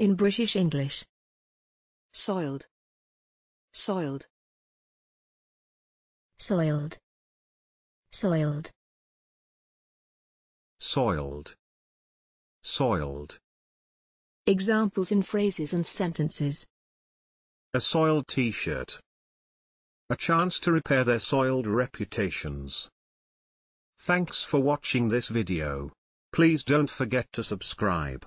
in British English. Soiled. Soiled. Soiled. Soiled. Soiled. Soiled. Examples in phrases and sentences. A soiled t-shirt. A chance to repair their soiled reputations. Thanks for watching this video. Please don't forget to subscribe.